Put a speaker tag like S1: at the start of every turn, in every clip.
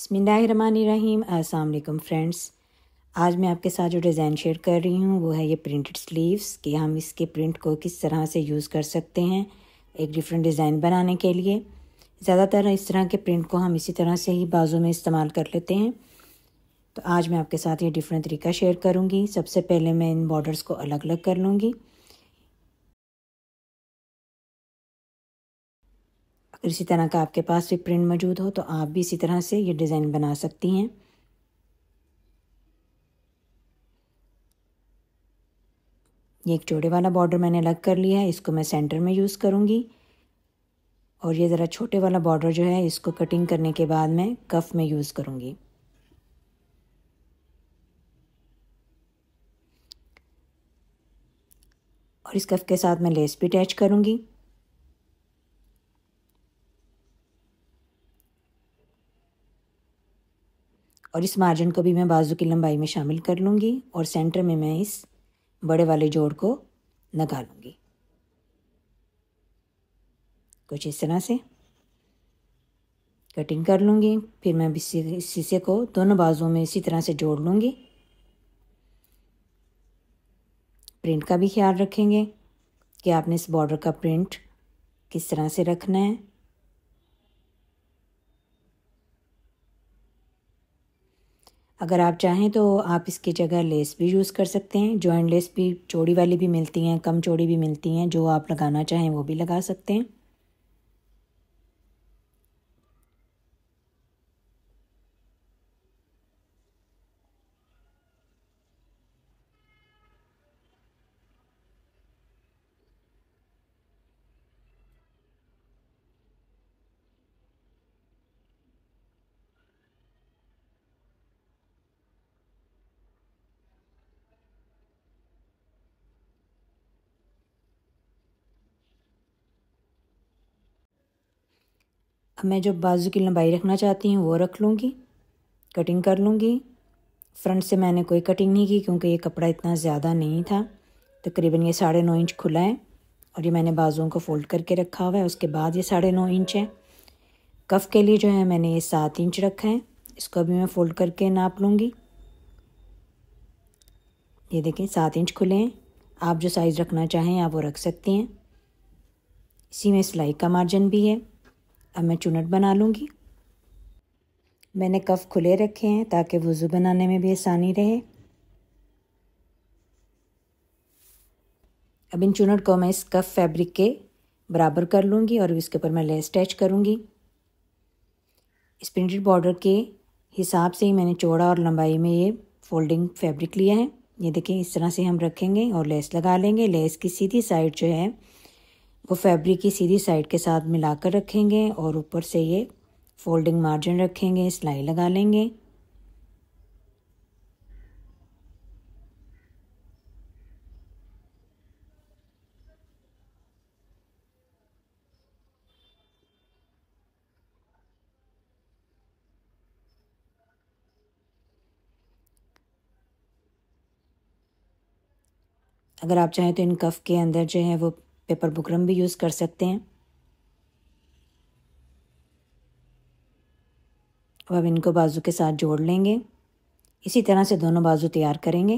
S1: बसमीम अल्लाम फ्रेंड्स आज मैं आपके साथ जो डिज़ाइन शेयर कर रही हूँ वो है ये प्रिंटेड स्लीव्स कि हम इसके प्रिंट को किस तरह से यूज़ कर सकते हैं एक डिफरेंट डिज़ाइन बनाने के लिए ज़्यादातर इस तरह के प्रिंट को हम इसी तरह से ही बाजू में इस्तेमाल कर लेते हैं तो आज मैं आपके साथ ये डिफरेंट तरीका शेयर करूँगी सबसे पहले मैं इन बॉर्डर्स को अलग अलग कर लूँगी और इसी तरह का आपके पास भी प्रिंट मौजूद हो तो आप भी इसी तरह से ये डिज़ाइन बना सकती हैं ये एक चौड़े वाला बॉर्डर मैंने अलग कर लिया है इसको मैं सेंटर में यूज़ करूँगी और ये ज़रा छोटे वाला बॉर्डर जो है इसको कटिंग करने के बाद मैं कफ़ में यूज़ करूँगी और इस कफ़ के साथ मैं लेस भी अटैच करूँगी और इस मार्जिन को भी मैं बाजू की लंबाई में शामिल कर लूँगी और सेंटर में मैं इस बड़े वाले जोड़ को लगा लूँगी कुछ इस तरह से कटिंग कर लूँगी फिर मैं इस शीशे को दोनों बाजुओं में इसी तरह से जोड़ लूँगी प्रिंट का भी ख्याल रखेंगे कि आपने इस बॉर्डर का प्रिंट किस तरह से रखना है अगर आप चाहें तो आप इसकी जगह लेस भी यूज़ कर सकते हैं जॉइंट लेस भी चौड़ी वाली भी मिलती हैं कम चौड़ी भी मिलती हैं जो आप लगाना चाहें वो भी लगा सकते हैं अब मैं जो बाजू की लंबाई रखना चाहती हूँ वो रख लूँगी कटिंग कर लूँगी फ्रंट से मैंने कोई कटिंग नहीं की क्योंकि ये कपड़ा इतना ज़्यादा नहीं था तकरीबन तो ये साढ़े नौ इंच खुला है और ये मैंने बाजुओं को फोल्ड करके रखा हुआ है उसके बाद ये साढ़े नौ इंच है कफ के लिए जो है मैंने ये सात इंच रखा है इसको अभी मैं फ़ोल्ड करके नाप लूँगी ये देखें सात इंच खुले हैं आप जो साइज़ रखना चाहें आप वो रख सकती हैं इसी में सिलाई का मार्जिन भी है अब मैं चुनट बना लूँगी मैंने कफ खुले रखे हैं ताकि वज़ू बनाने में भी आसानी रहे अब इन चुनट को मैं इस कफ फैब्रिक के बराबर कर लूँगी और इसके ऊपर मैं लेस स्टैच करूँगी इस प्रिंटेड बॉर्डर के हिसाब से ही मैंने चौड़ा और लंबाई में ये फोल्डिंग फैब्रिक लिया है ये देखें इस तरह से हम रखेंगे और लेस लगा लेंगे लेस की सीधी साइड जो है वो फैब्रिक की सीधी साइड के साथ मिलाकर रखेंगे और ऊपर से ये फोल्डिंग मार्जिन रखेंगे सिलाई लगा लेंगे अगर आप चाहें तो इन कफ के अंदर जो है वो पेपर बुकरम भी यूज़ कर सकते हैं अब हम इनको बाजू के साथ जोड़ लेंगे इसी तरह से दोनों बाजू तैयार करेंगे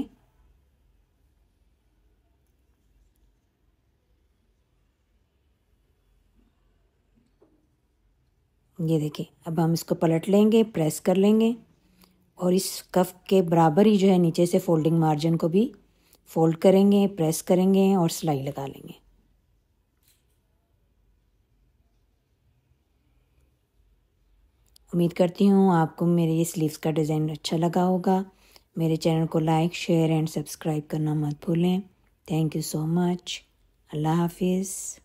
S1: ये देखिए अब हम इसको पलट लेंगे प्रेस कर लेंगे और इस कफ के बराबर ही जो है नीचे से फोल्डिंग मार्जिन को भी फोल्ड करेंगे प्रेस करेंगे और सिलाई लगा लेंगे उम्मीद करती हूँ आपको मेरे ये स्लीव्स का डिज़ाइन अच्छा लगा होगा मेरे चैनल को लाइक शेयर एंड सब्सक्राइब करना मत भूलें थैंक यू सो मच अल्लाह हाफिज़